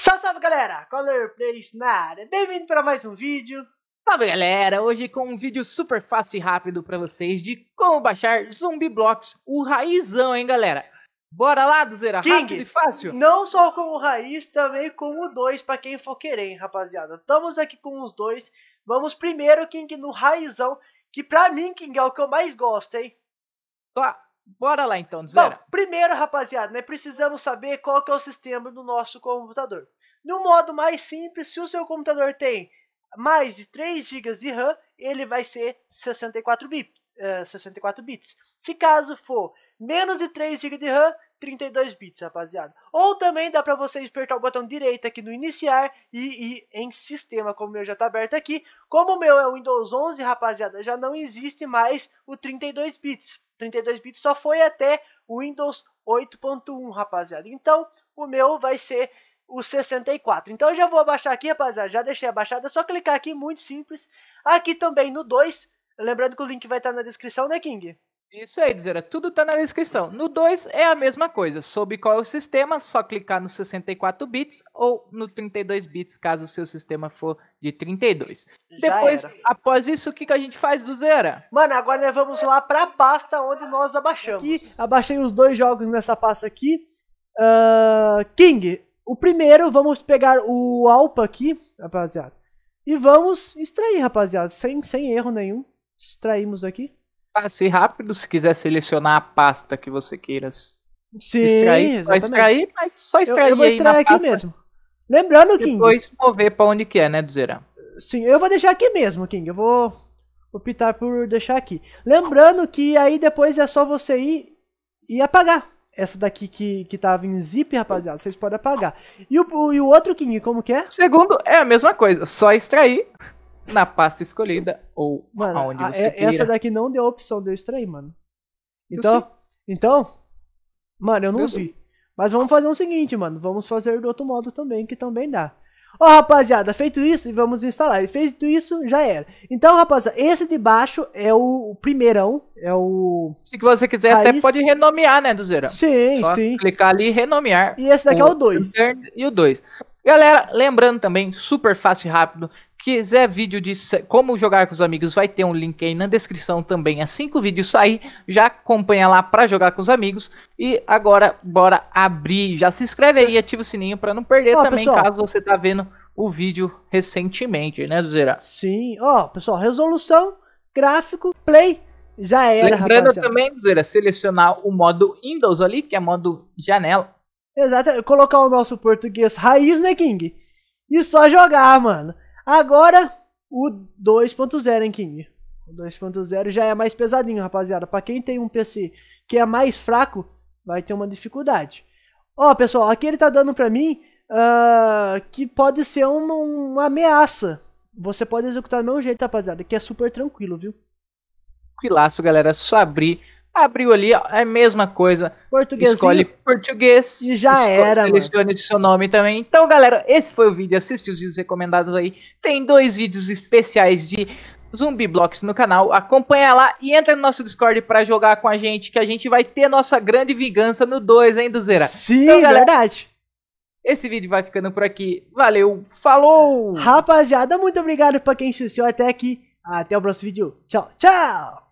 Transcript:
Salve, salve galera! Color Plays na área. Bem-vindo para mais um vídeo. Salve galera! Hoje com um vídeo super fácil e rápido para vocês de como baixar Zumbi Blocks, o raizão, hein galera? Bora lá, Duzeira, King, rápido e fácil. Não só com o Raiz, também com o 2, para quem for querer, hein, rapaziada. Estamos aqui com os dois. Vamos primeiro, King, no Raizão, que pra mim, King, é o que eu mais gosto, hein. Então, ah, bora lá então, do Bom, primeiro, rapaziada, né, precisamos saber qual que é o sistema do nosso computador. No modo mais simples, se o seu computador tem mais de 3 GB de RAM, ele vai ser 64 bits. Uh, 64 bits. Se caso for menos de 3 GB de RAM, 32 bits, rapaziada. Ou também dá para vocês apertar o botão direito aqui no iniciar e ir em sistema, como o meu já está aberto aqui. Como o meu é o Windows 11, rapaziada, já não existe mais o 32 bits. 32 bits só foi até o Windows 8.1, rapaziada. Então, o meu vai ser o 64. Então, eu já vou abaixar aqui, rapaziada. Já deixei abaixado. É só clicar aqui, muito simples. Aqui também no 2. Lembrando que o link vai estar na descrição, né, King? Isso aí, Zera. Tudo tá na descrição. No 2 é a mesma coisa. Sobre qual é o sistema, só clicar no 64 bits ou no 32 bits, caso o seu sistema for de 32. Já Depois, era. após isso, o que, que a gente faz, Zera? Mano, agora nós vamos lá pra pasta onde nós abaixamos. Aqui, abaixei os dois jogos nessa pasta aqui. Uh, King, o primeiro, vamos pegar o Alpa aqui, rapaziada. E vamos extrair, rapaziada, sem, sem erro nenhum. Extraímos aqui fácil e rápido. Se quiser selecionar a pasta que você queira Sim, extrair, só extrair, mas só extrair. Eu, eu vou extrair aqui pasta. mesmo. Lembrando, King. Depois mover pra onde quer, é, né, do Zerão? Sim, eu vou deixar aqui mesmo, King. Eu vou optar por deixar aqui. Lembrando que aí depois é só você ir e apagar. Essa daqui que, que tava em zip, rapaziada, vocês podem apagar. E o, e o outro, King, como que é? Segundo, é a mesma coisa. Só extrair, na pasta escolhida ou mano, aonde você a, é, Essa daqui não deu a opção de eu extrair, mano. Então, então, mano, eu não eu vi. Mas vamos fazer o seguinte, mano, vamos fazer do outro modo também, que também dá. Ó, oh, rapaziada, feito isso, e vamos instalar. E feito isso, já era. Então, rapaziada, esse de baixo é o, primeirão, é o... Se você quiser, Raiz. até pode renomear, né, do zero. Sim, Só sim. clicar ali e renomear. E esse daqui é o 2. E o 2. Galera, lembrando também, super fácil e rápido, Quiser vídeo de como jogar com os amigos, vai ter um link aí na descrição também. Assim que o vídeo sair, já acompanha lá para jogar com os amigos. E agora, bora abrir. Já se inscreve aí e ativa o sininho para não perder também, pessoal. caso você tá vendo o vídeo recentemente, né, Zera? Sim. Ó, pessoal, resolução, gráfico, play, já era, Lembrando rapaziada. também, Zera, selecionar o modo Windows ali, que é modo janela. Exato, colocar o nosso português raiz, né, King? E só jogar, mano. Agora, o 2.0, hein, King? O 2.0 já é mais pesadinho, rapaziada. Para quem tem um PC que é mais fraco, vai ter uma dificuldade. Ó, pessoal, aqui ele tá dando para mim uh, que pode ser uma, uma ameaça. Você pode executar do mesmo jeito, rapaziada, que é super tranquilo, viu? Tranquilaço, galera. É só abrir Abriu ali, é a mesma coisa. Português. Escolhe português. E já era. Selecione mano. seu nome também. Então, galera, esse foi o vídeo. Assiste os vídeos recomendados aí. Tem dois vídeos especiais de Zumbi Blocks no canal. Acompanha lá e entra no nosso Discord para jogar com a gente, que a gente vai ter nossa grande vingança no 2, hein, Duzeira? Sim, então, galera, verdade. Esse vídeo vai ficando por aqui. Valeu, falou! Rapaziada, muito obrigado para quem assistiu até aqui. Até o próximo vídeo. Tchau, tchau!